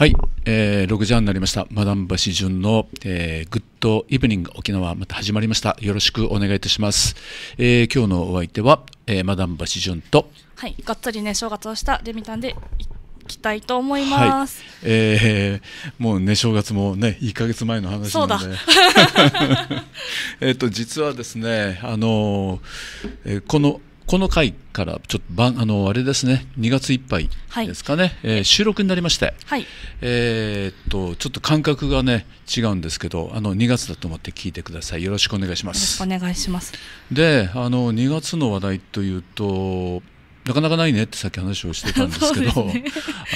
はい、えー、6時半になりました。マダン橋淳の、えー、グッドイブニング沖縄また始まりました。よろしくお願いいたします。えー、今日のお相手は、えー、マダン橋淳とはいがっつりね正月をしたレミタンできたいと思います。はい、えー、もうね正月もね1ヶ月前の話なので、えっと実はですねあのー、えー、このこの回からちょっとあのあれですね2月いっぱいですかね、はい、えー、収録になりまして、はい、えー、っとちょっと感覚がね違うんですけどあの2月だと思って聞いてくださいよろしくお願いしますお願いしますであの2月の話題というとなかなかないねってさっき話をしてたんですけど ね、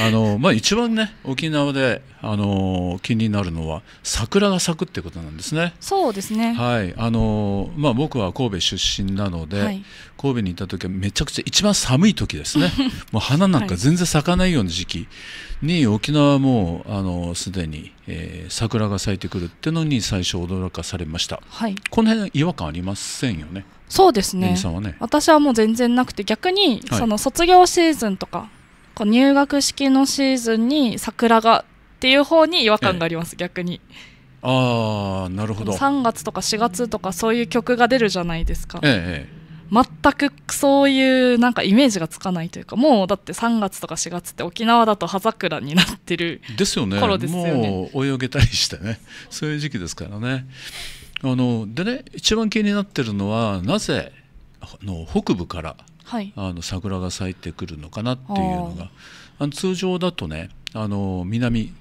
あのまあ、一番ね沖縄であの気になるのは桜が咲くってことなんですね。そうですね、はいあのまあ、僕は神戸出身なので、はい、神戸にいた時はめちゃくちゃ一番寒い時ですね もう花なんか全然咲かないような時期に、沖縄もあのすでに、えー、桜が咲いてくるってのに最初驚かされました、はい、この辺違和感ありませんよね。そうですねはね私はもう全然なくて逆にその卒業シーズンとか、こう入学式のシーズンに桜がっていう方に違和感があります、逆に。あなるほど3月とか4月とかそういう曲が出るじゃないですか、ええ、全くそういうなんかイメージがつかないというかもうだって3月とか4月って沖縄だと葉桜になってるですよねですよねもう泳げたりしてねそういう時期ですからねあのでね一番気になってるのはなぜの北部から、はい、あの桜が咲いてくるのかなっていうのがあの通常だとねあの南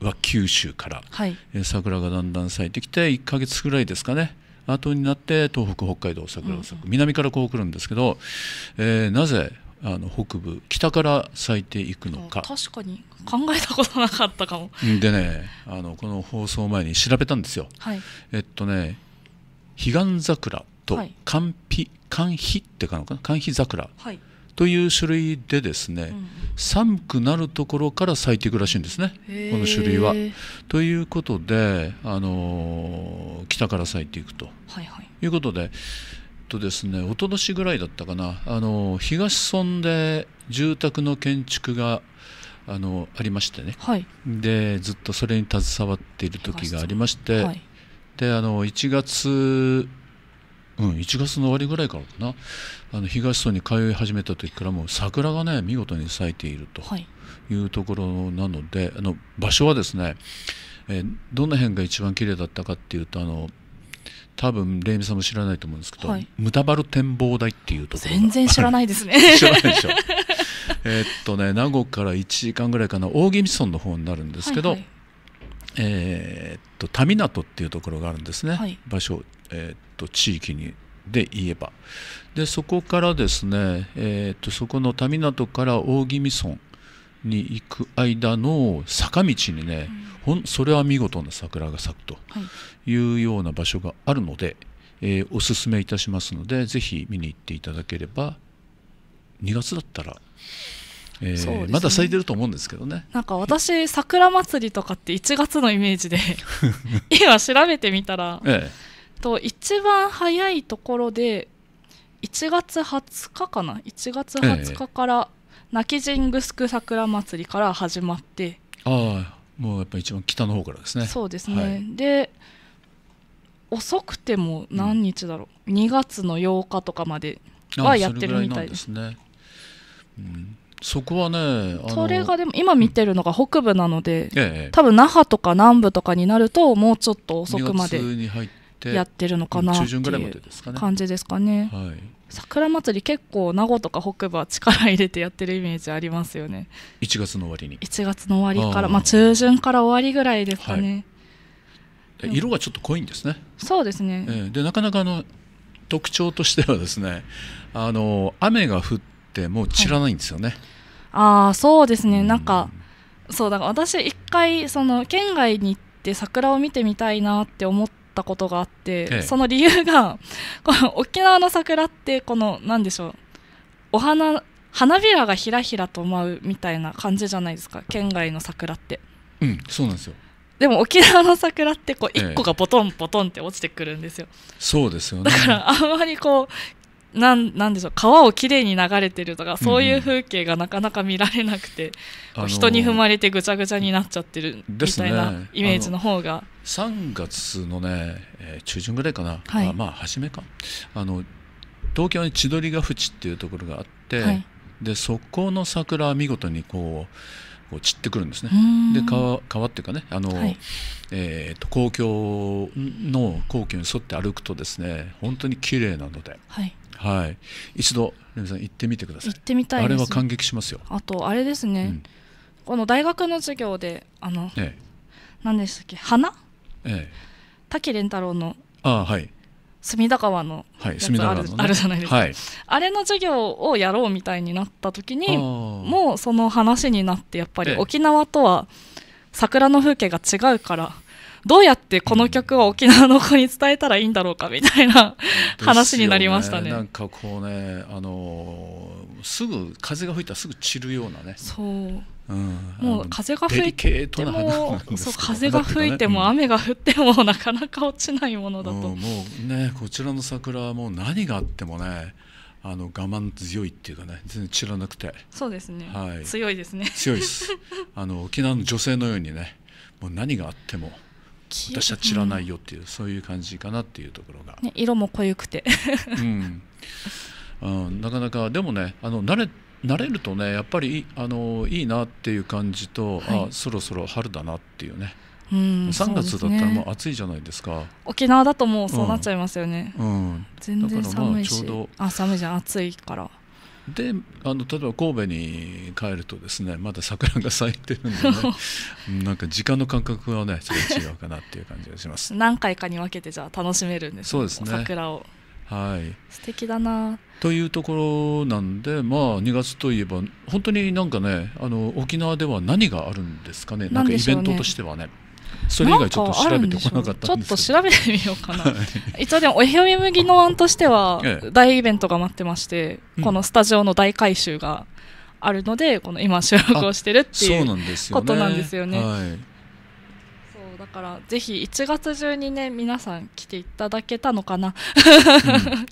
は九州から、はい、桜がだんだん咲いてきて1か月ぐらいですかね後になって東北北海道桜が咲く、うん、南からこう来るんですけど、えー、なぜあの北部北から咲いていくのか確かに考えたことなかったかもでねあのこの放送前に調べたんですよ、はい、えっとね彼岸桜と寒皮寒皮ってかのかな寒皮桜、という種類でですね、うん、寒くなるところから咲いていくらしいんですねこの種類は。ということで、あのー、北から咲いていくと、はいはい、いうことでとですねおととしぐらいだったかなあの東村で住宅の建築があのありましてね、はい、でずっとそれに携わっている時がありまして、はい、であの1月うん、1月の終わりぐらいからかなあの東村に通い始めた時からもう桜がね見事に咲いているというところなので、はい、あの場所はですね、えー、どの辺が一番綺麗だったかっていうとあの多分レイミさんも知らないと思うんですけど、はい、ムタバル展望台っていうところ全然知らないですね 知らないでしょえっとね名護から1時間ぐらいかな大宜味村の方になるんですけど、はいはい、えー、っと田港っていうところがあるんですね、はい、場所、えー、っと地域にで言えばでそこからですね、えー、っとそこの田港から大宜味村に行く間の坂道にね、うんほんそれは見事な桜が咲くというような場所があるので、えー、おすすめいたしますのでぜひ見に行っていただければ2月だったら、えーね、まだ咲いてると思うんですけどねなんか私桜祭りとかって1月のイメージで 今調べてみたら、ええと一番早いところで1月20日かな1月20日から、泣き神宮桜祭りから始まってああもうやっぱ一番北の方からですねそうですね、はい、で遅くても何日だろう、うん、2月の8日とかまではやってるみたいですね、うん、そこはねそれがでも今見てるのが北部なので、うん、多分那覇とか南部とかになるともうちょっと遅くまでやってるのかなっていう感じですかね。はい桜祭り結構名護とか北部は力入れてやってるイメージありますよね1月の終わりに1月の終わりからまあ中旬から終わりぐらいですかね、はい、色がちょっと濃いんですねそうですね、えー、でなかなかあの特徴としてはですねあの雨が降ってもう散らないんですよね、はい、ああそうですね、うん、なんかそうだから私一回その県外に行って桜を見てみたいなって思ってったことがあって、ええ、その理由が この沖縄の桜ってこの何でしょうお花花びらがひらひらと舞うみたいな感じじゃないですか県外の桜って。うん、そうなんですよでも沖縄の桜ってこう1個がボトンボトンって落ちてくるんですよ、え、そうですよねだからあんまりこうなんなんでしょう川をきれいに流れてるとかそういう風景がなかなか見られなくて、うん、人に踏まれてぐちゃぐちゃになっちゃってるみたいなイメージの方が。3月のね、えー、中旬ぐらいかな、はい、あまあ初めかあの東京に千鳥ヶ淵っていうところがあって、はい、でそこの桜は見事にこうこう散ってくるんですねで川川っていうかねあの、はい、えーと、公共の皇居に沿って歩くとですね本当に綺麗なので。はいはい、一度レミさん行ってみてください行ってみたい、ね、あれは感激しますよあとあれですね、うん、この大学の授業であの、ええ、何でしたっけ花ええ、滝蓮太郎のあ、はい、隅田川のやつある,、あるじゃないですか、あれの授業をやろうみたいになった時にもうその話になってやっぱり沖縄とは桜の風景が違うから。どうやってこの曲を沖縄の子に伝えたらいいんだろうかみたいな、うん、話になりましたね。ねなんかこうねあのすぐ風が吹いたらすぐ散るようなねそうもう風が吹いても、そう風が吹いても雨が降ってもなかなか落ちないものだと、もうねこちらの桜はもう何があってもねあの我慢強いっていうかね全然散らなくてそうですね、はい、強いですね強いですあの沖縄の女性のようにねもう何があっても私は散らないよっていう、うん、そういう感じかなっていうところが、ね、色も濃ゆくて、うん、うん、なかなかでもねあの慣れ慣れるとねやっぱりあのいいなっていう感じと、はい、あそろそろ春だなっていうね。うん、3月だったらもう暑いじゃないですか、ね、沖縄だともうそうなっちゃいますよね、うん、うん、全然寒いしあ寒いじゃん暑いからであの例えば神戸に帰るとですねまだ桜が咲いてるんで、ね、なんか時間の感覚はねそれ違うかなっていう感じがします何回かに分けてじゃあ楽しめるんです、そうですね桜をはい、素敵だなというところなんで、まあ、2月といえば本当になんかねあの沖縄では何があるんですかねなんかイベントとしてはね。それ以外ちょっと調べてこなかったちょっと調べてみようかな、はい、一応でもおひよみ麦の案としては大イベントが待ってまして、ええ、このスタジオの大改修があるのでこの今収録をしてるっていうことなんですよね。からぜひ1月中にね皆さん来ていただけたのかな、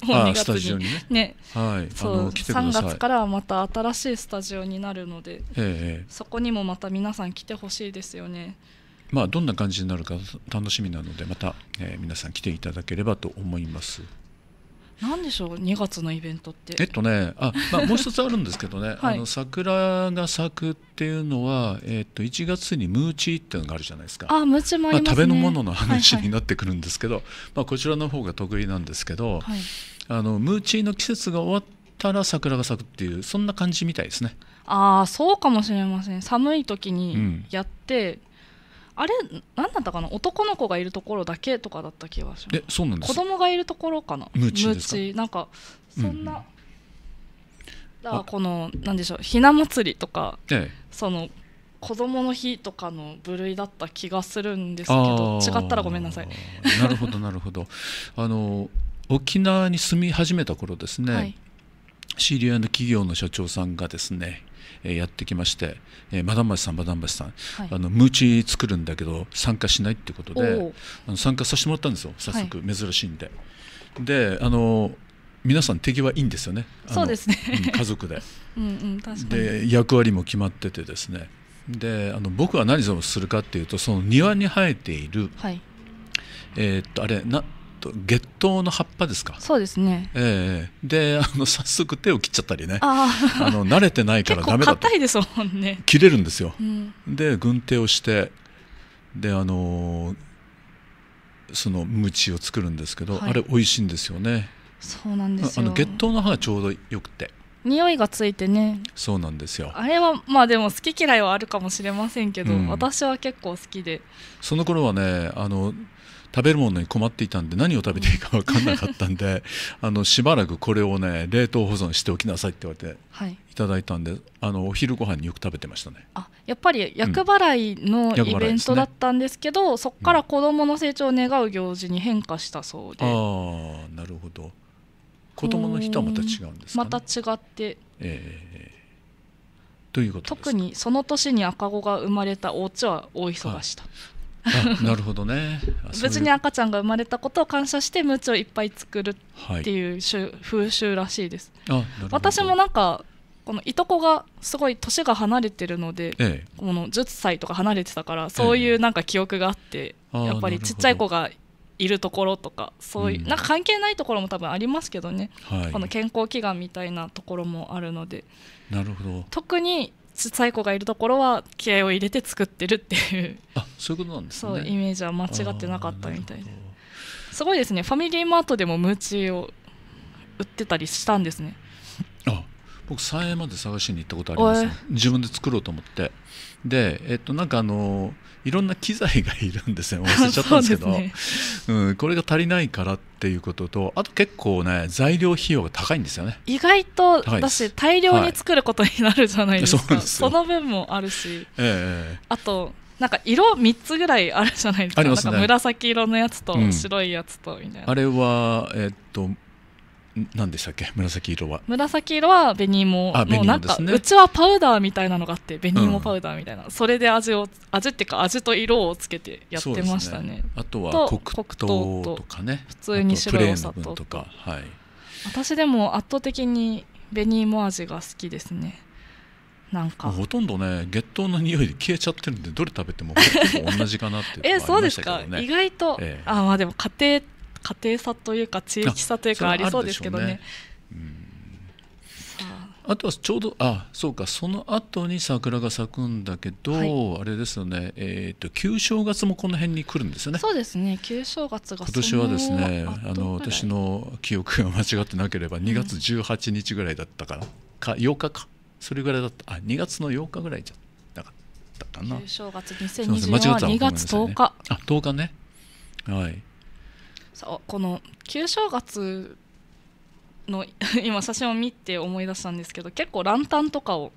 うん、もう2月にね、ね、はいそう3月からはまた新しいスタジオになるので、そこにもまた皆さん来てほしいですよね。まあ、どんな感じになるか楽しみなのでまた、えー、皆さん来ていただければと思います。なんでしょう2月のイベントってえっとねあ、まあ、もう一つあるんですけどね、はい、あの桜が咲くっていうのは、えっと1月にムーチーっていうのがあるじゃないですかあムーチーまあ、食べのものの話になってくるんですけど、はいはい、まあ、こちらの方が得意なんですけど、はい、あのムーチーの季節が終わったら桜が咲くっていうそんな感じみたいですねああそうかもしれません寒い時にやって、うんあれ何だったかな男の子がいるところだけとかだった気がしますえそうなんです子供がいるところかな無知でなんかそんな、うん、だからこのなんでしょうひな祭りとか、ええ、その子供の日とかの部類だった気がするんですけど違ったらごめんなさい なるほどなるほどあの沖縄に住み始めた頃ですね、はい、アの企業の社長さんがですねえやってきまして、えマダンバシさんマダンバシさん、はい、あのムーチ作るんだけど参加しないってことであの参加させてもらったんですよ早速、はい、珍しいんで。であの皆さん敵はいいんですよね。そうですね。家族で。うんうんで役割も決まっててですね。であの僕は何をするかっていうとその庭に生えている、はい、えっとあれなと月桃の葉っぱですかそうですね、ええー、であの 早速手を切っちゃったりねあの慣れてないから ダメだと硬いですもんね切れるんですよ、うん、で軍手をしてであのそのムチを作るんですけど、はい、あれ美味しいんですよねそうなんですあの月桃の葉がちょうどよくて匂いがついてねそうなんですよあれはまあでも好き嫌いはあるかもしれませんけど、うん、私は結構好きでその頃はねあの食べるものに困っていたんで何を食べていいか分かんなかったんで あのしばらくこれをね冷凍保存しておきなさいって言われて、はい、いただいたんであのお昼ご飯によく食べてましたねあやっぱり厄払いの、イベントだったんですけど、ね、そこから子どもの成長を願う行事に変化したそうで、うん、ああなるほど子どもの日とはまた違うんですか、ね、また違ってええーということ特にその年に赤子が生まれたお家は大忙しと、はい、なるほどね無事に赤ちゃんが生まれたことを感謝してムーチをいっぱい作るっていう風習らしいです、私もなんかこのいとこがすごい年が離れてるので、ええ、この10歳とか離れてたからそういうなんか記憶があって、え、やっぱりちっちゃい子がいるところとかそういう、うん、なんか関係ないところも多分ありますけどね、はい、この健康祈願みたいなところもあるのでなるほど特に小さい子がいるところは気合を入れて作ってるっていうあそういうことなんですねそうイメージは間違ってなかったみたいですごいですねファミリーマートでもムーチを売ってたりしたんですねあ僕3円まで探しに行ったことあります、ね、自分で作ろうと思ってでえっとなんかあのーいろんな機材がいるんですね 忘れちゃったんですけどね、うん、これが足りないからっていうこととあと結構ね材料費用が高いんですよね意外とだし大量に作ることになるじゃないですか、はい、その分もあるし、えー、あとなんか色3つぐらいあるじゃないですか、ね、なんか紫色のやつと白いやつとみたいな、うん、あれは、えー、っと何でしたっけ紫色は紫色は紅芋あ紅芋もうなんかですねうちはパウダーみたいなのがあって紅芋パウダーみたいな、それで味を味っていうか味と色をつけてやってましたねあとは黒と黒糖とかね普通に白いお砂糖とかはい私でも圧倒的に紅芋味が好きですねなんかほとんどね月桃の匂いで消えちゃってるんでどれ食べても同じかなっていうえありそうでましすたけか、どね意外と、ええあまあでも家庭家庭差というか地域差というかありそうですけどね。あとはちょうどあそうかその後に桜が咲くんだけど、はい、あれですよね、えーと、と旧正月もこの辺に来るんですよね。そうですね旧正月が今年はですねあの私の記憶が間違ってなければ2月18日ぐらいだったから、うん、か8日かそれぐらいだったあ2月の8日ぐらいじゃなかったかな。旧正月2024は2月10日。ね、あ10日ねはいそうこの旧正月の 今写真を見て思い出したんですけど結構ランタンとかを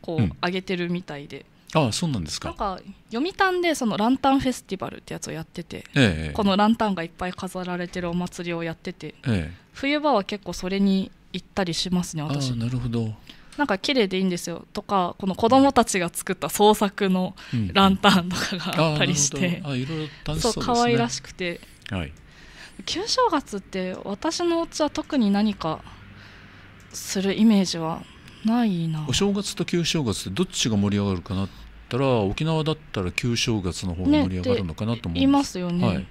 こう、上げてるみたいでああそうなんですかなんか読谷でそのランタンフェスティバルってやつをやってて、ええこのランタンがいっぱい飾られてるお祭りをやっててええ冬場は結構それに行ったりしますね私あなるほど、なんか綺麗でいいんですよとかこの子供たちが作った創作のランタンとかがあったりして、あなあいろいろ楽しそうですね可愛らしくてはい旧正月って私のお家は特に何かするイメージはないなお正月と旧正月ってどっちが盛り上がるかなったら沖縄だったら旧正月の方が盛り上がるのかなと思います、ね、いますよね、はい、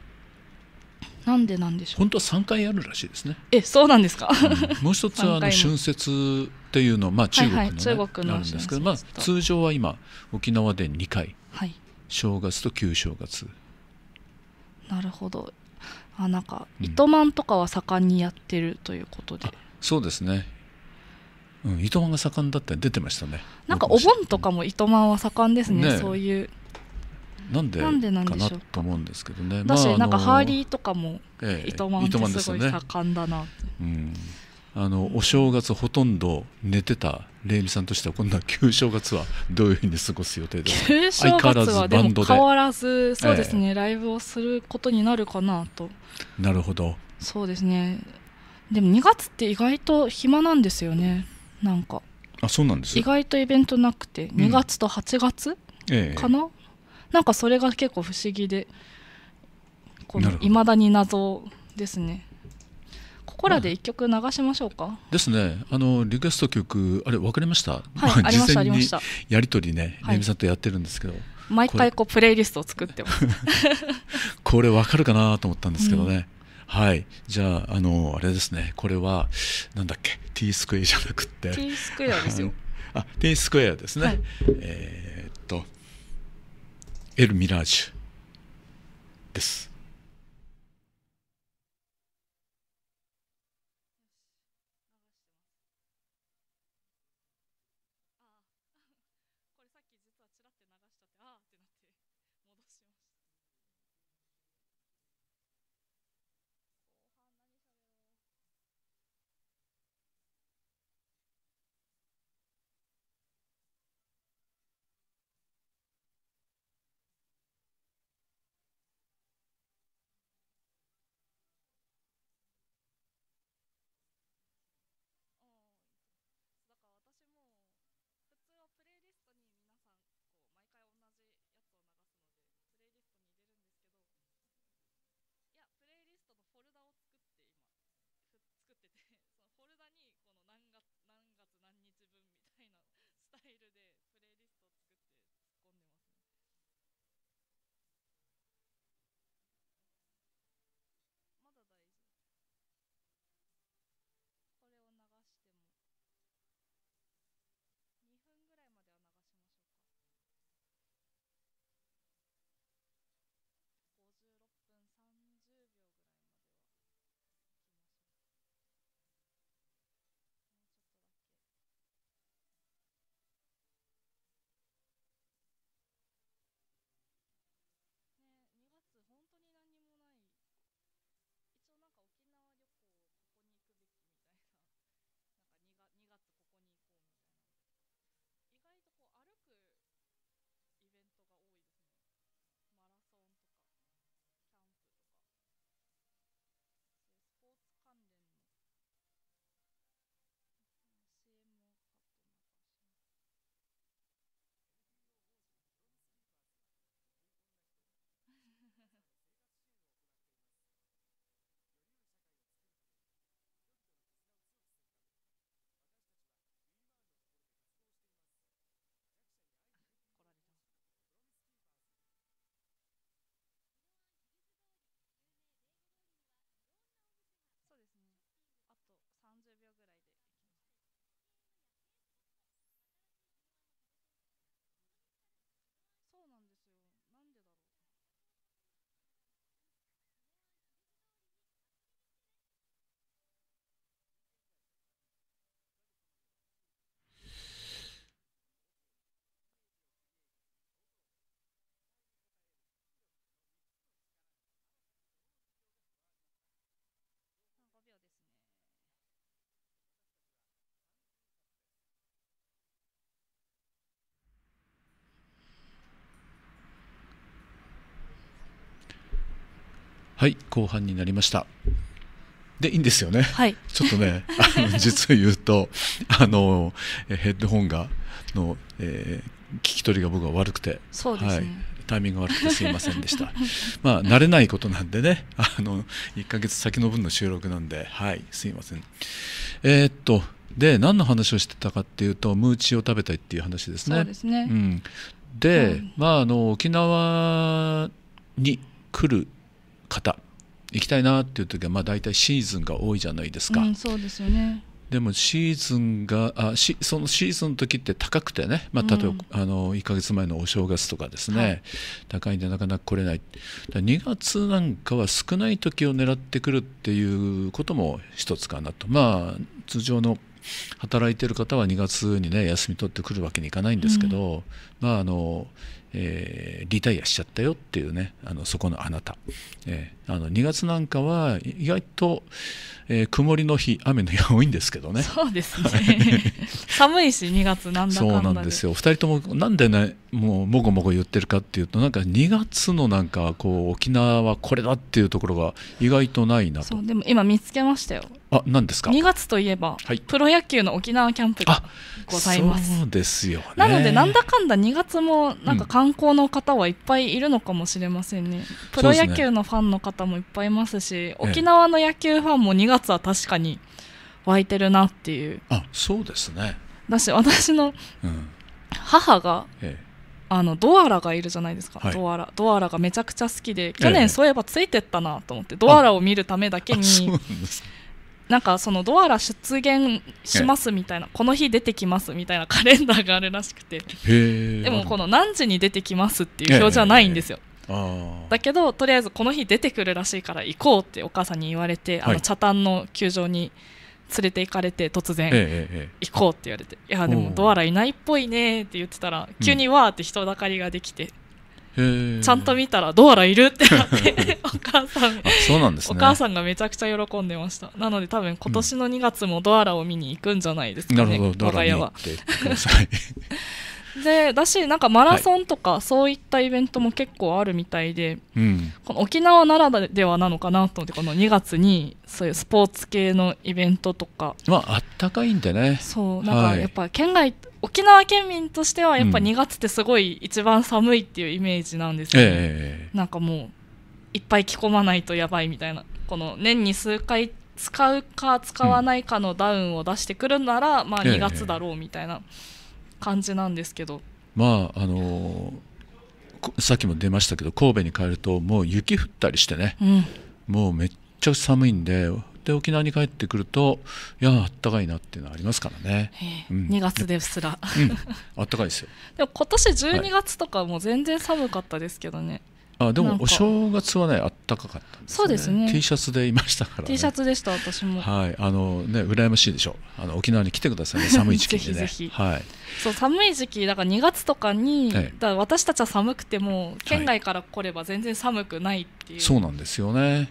なんでなんでしょう本当は3回あるらしいですねえそうなんですか、うん、もう一つはあの春節っていうのは、まあ、中国の、ねはいはい、中国のんですけど、まあ、通常は今沖縄で2回、はい、正月と旧正月なるほどあなんか糸満とかは盛んにやってるということで、うん、そうですね、うん、糸満が盛んだって出てましたねなんかお盆とかも糸満は盛んですね、ね、そういうなんでなんでかょ。と思うんですけどねだし、まあ、なんかハーリーとかも糸満ってすごい盛んだなって、ええ、うんあのお正月ほとんど寝てた礼美さんとしてはこんな旧正月は どういうふうに過ごす予定ですか旧正月はでも変わらずそうですね、えライブをすることになるかなとなるほどそうですねでも2月って意外と暇なんですよねなんかあそうなんです意外とイベントなくて2月と8月、うん、かな、えなんかそれが結構不思議でいまだに謎ですねここらで一曲流しましょうか。ですね。あのリクエスト曲あれ分かりました。はい、ありましたありました。やりとりね、ねみさんとやってるんですけど。毎回こうプレイリストを作ってます。これ分かるかなと思ったんですけどね。はい。じゃあ、あの、あれですね。これは、なんだっけ、T スクエアじゃなくて。T スクエアですよ。あ、T スクエアですね。はい、えっと、エル・ミラージュです。はい後半になりましたでいいんですよね、はい、ちょっとね あの実を言うとあのヘッドホンがの、えー、聞き取りが僕は悪くてそうですね、はいタイミング悪くてすいませんでした まあ慣れないことなんでねあの1ヶ月先の分の収録なんではいすいませんえー、っとで何の話をしてたかっていうとムーチを食べたいっていう話ですね。そうで、すねうん、まああの沖縄に来る方行きたいなっていう時はまあ大体シーズンが多いじゃないですか、うん、そうですよねでもシーズンがあしそのシーズンの時って高くてね、まあ、例えば、うん、あの1か月前のお正月とかですね、はい、高いんでなかなか来れない2月なんかは少ない時を狙ってくるっていうことも一つかなとまあ通常の働いてる方は2月にね休み取ってくるわけにいかないんですけど、うん、まああの、えー、リタイアしちゃったよっていうねあのそこのあなた、えー、あの2月なんかは意外と、えー、曇りの日雨の日が多いんですけどねそうですね 寒いし2月なんだそうなんですよ2人ともなんでねもうもごもご言ってるかっていうとなんか2月のなんかこう沖縄はこれだっていうところが意外とないなとそうでも今見つけましたよあ、何ですか。2月といえば、はい、プロ野球の沖縄キャンプがございます。そうですよ、ね、なのでなんだかんだ2月もなんか観光の方はいっぱいいるのかもしれませんね。うん、プロ野球のファンの方もいっぱいいますし、すね、沖縄の野球ファンも2月は確かに湧いてるなっていう。あ、そうですね。だし私の母が、ええあのドアラがいるじゃないですか、はい、ドアラドアラがめちゃくちゃ好きで去年そういえばついてったなと思って、ええ、ドアラを見るためだけになんかそのドアラ出現しますみたいな、この日出てきますみたいなカレンダーがあるらしくてでもこの何時に出てきますっていう表示はないんですよ、だけどとりあえずこの日出てくるらしいから行こうってお母さんに言われて、あの茶炭の球場に連れて行かれて突然、行こうって言われて、いやでもドアラいないっぽいねって言ってたら急にわーって人だかりができて。ちゃんと見たらドアラいるってなって お母さん、ね、お母さんがめちゃくちゃ喜んでましたなので多分今年の2月もドアラを見に行くんじゃないですかね、うん、我が家は。でだしなんかマラソンとかそういったイベントも結構あるみたいで、はい、この沖縄ならではなのかなと思ってこの2月にそういうスポーツ系のイベントとかまああったかいんでねそうなんかやっぱ県外、はい、沖縄県民としてはやっぱ2月ってすごい一番寒いっていうイメージなんですけど、ね、えー、なんかもういっぱい着込まないとやばいみたいなこの年に数回使うか使わないかのダウンを出してくるなら、うん、まあ2月だろうみたいな感じなんですけど、えー、まああのー、さっきも出ましたけど神戸に帰るともう雪降ったりしてね、うん、もうめっちゃ寒いんでで沖縄に帰ってくるといやあったかいなっていうのはありますからね、えうん、2月ですら、うん、あったかいですよ でも今年12月とかも全然寒かったですけどね、はい、あでもお正月はねあったかかった、ね、そうですね T シャツでいましたから、ね、T シャツでした私もはいあのね羨ましいでしょうあの沖縄に来てくださいね 寒い時期にねぜひはいそう寒い時期だから2月とかに、ええ、だ私たちは寒くても県外から来れば全然寒くないっていう、はい、そうなんですよね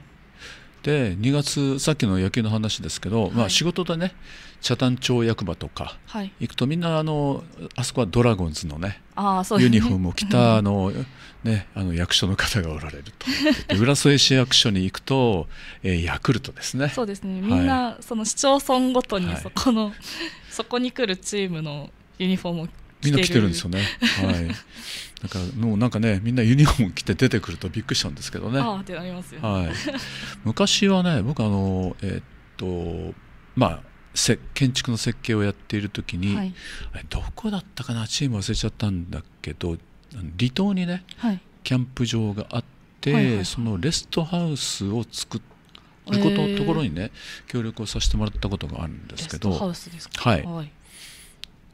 で2月さっきの野球の話ですけど、はい、まあ、仕事でね北谷町役場とか行くと、みんなあのあそこはドラゴンズのねユニフォームを着たあの、ね、あの役所の方がおられると浦添市役所に行くと、えー、ヤクルトですねそうですねみんな、その市町村ごとにそこの、そこに来るチームのユニフォームをみんな来てるんですよね。はい。だからもうなんかね みんなユニフォーム着て出てくるとびっくりしたんですけどね。あってなりますよ、はい。昔はね僕あのえー、っとまあ建築の設計をやっている時に、はい、どこだったかなチーム忘れちゃったんだけど離島にね、はい、キャンプ場があって、はいはいはい、そのレストハウスを作ること、えー、ところにね協力をさせてもらったことがあるんですけど、ですはい、はい、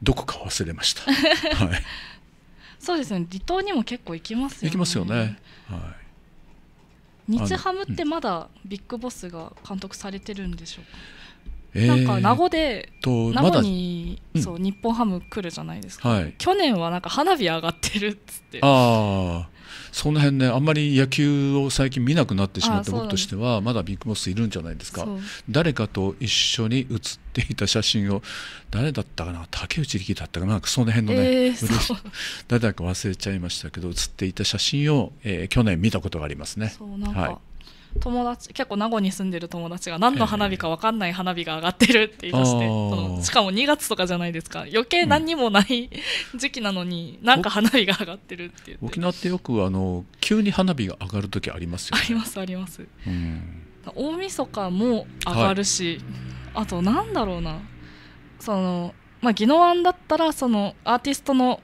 どこか忘れました。はい。そうですね。離島にも結構行きますよね。行きますよね。はい。日ハムってまだビッグボスが監督されてるんでしょうか、えー、なんか名護で、名護に、まうん、そう日本ハム来るじゃないですか、はい、去年はなんか花火上がってるっつってあその辺ねあんまり野球を最近見なくなってしまった僕としてはまだビッグボスいるんじゃないですか誰かと一緒に写っていた写真を誰だったかな竹内力だったかなその辺のね、えー、誰だか忘れちゃいましたけど写っていた写真を、えー、去年見たことがありますね。はい友達結構名護に住んでる友達が何の花火か分かんない花火が上がってるって言い出して、しかも2月とかじゃないですか余計何にもない時期なのに、なんか花火が上がってるって言って沖縄ってよくあの急に花火が上がる時ありますよねありますあります、うん、大晦日も上がるし、はい、あとなんだろうなそのまあ宜野湾だったらそのアーティストの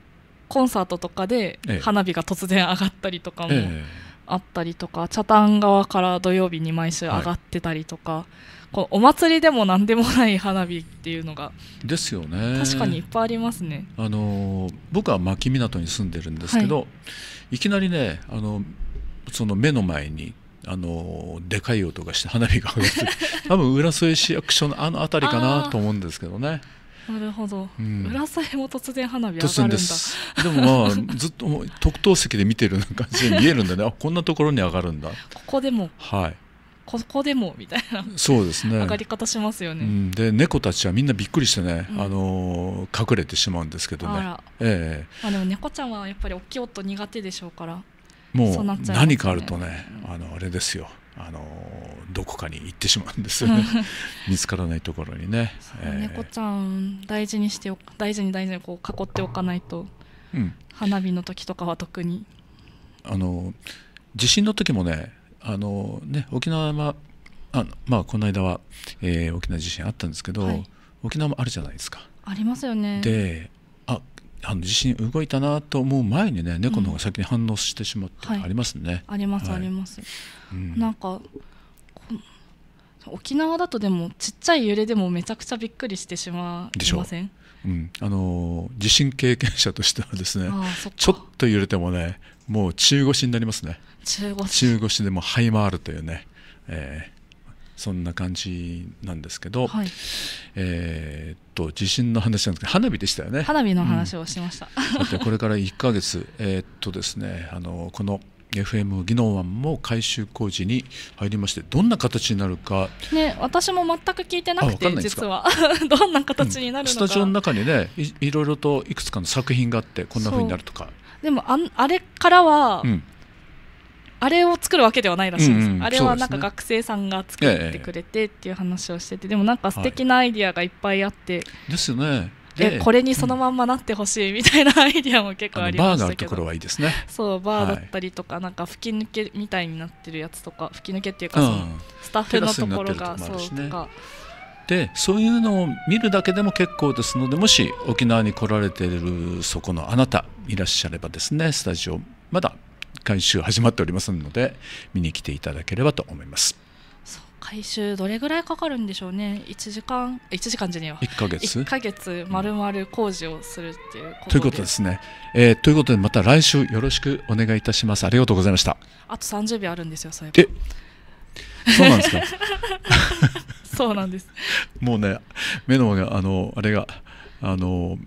コンサートとかで花火が突然上がったりとかも、えあったりとか北谷側から土曜日に毎週上がってたりとか、はい、こうお祭りでも何でもない花火っていうのがですよね確かにいっぱいありますね、あの僕は牧港に住んでるんですけど、はい、いきなりねあのその目の前にあのでかい音がして花火が上がって 多分浦添市役所のあの辺りかなと思うんですけどね。なるほど、うん、裏さえも突然花火上がるんですでもまあずっと特等席で見てる感じで見えるんだねあこんなところに上がるんだここでもはいここでもみたいなそうですね上がり方しますよね、うん、で猫たちはみんなびっくりしてね、うん、あの隠れてしまうんですけどねええー、あでも猫ちゃんはやっぱり大きい音苦手でしょうからもう何かあるとね、あのあれですよあのどこかに行ってしまうんですよね 見つからないところにね、えー、猫ちゃん大事にして大事に大事にこう囲っておかないと、うん、花火の時とかは特にあの地震の時もねあのね沖縄はあまあこの間は、えー、沖縄地震あったんですけど、はい、沖縄もあるじゃないですかありますよねであの地震動いたなと思う前にね猫の方が先に反応してしまって、ありますね、はい、あります、あります、うん、なんか沖縄だとでもちっちゃい揺れでもめちゃくちゃびっくりしてしまいませんうん、あの地震経験者としてはですねちょっと揺れてもねもう中腰になりますね中腰でも這い回るというね、えー、そんな感じなんですけど、はい、えっと地震の話なんですけど花火でしたよね花火の話をしました、うん、てこれから1か月えっとですねあのこの FM 技能湾も改修工事に入りましてどんな形になるか、ね、私も全く聞いてなくて実は どんな形になるのか、うん、スタジオの中にねいろいろといくつかの作品があってこんなふうになるとかでもああれからは、うんあれを作るわけではないらしいです、うんうん、あれはなんか学生さんが作ってくれてっていう話をしてて、でもなんか素敵なアイディアがいっぱいあって、はい、ですねでこれにそのまんまなってほしいみたいなアイディアも結構ありましたけどバーがあるところはいいですねそうバーだったりとか、なんか吹き抜けみたいになってるやつとか吹き抜けっていうか、スタッフのところが、そうとか。でそういうのを見るだけでも結構ですのでもし沖縄に来られているそこのあなたいらっしゃればですねスタジオまだ回収始まっておりますので見に来ていただければと思います。回収どれぐらいかかるんでしょうね1時間1時間じゃねえわ1か月1ヶ月まるまる工事をするっていうことということですね、えー、ということでまた来週よろしくお願いいたしますありがとうございましたあと30秒あるんですよそうえそうなんですか そうなんですもうね目のがあのあれがあの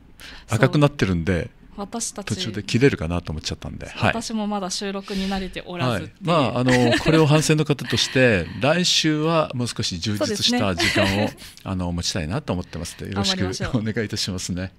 赤くなってるんで私たち途中で切れるかなと思っちゃったんで、はい、私もまだ収録に慣れておらず、はい、まああのこれを反省の方として 来週はもう少し充実した時間を、ね、あの持ちたいなと思ってますのでよろしくお願いいたしますね。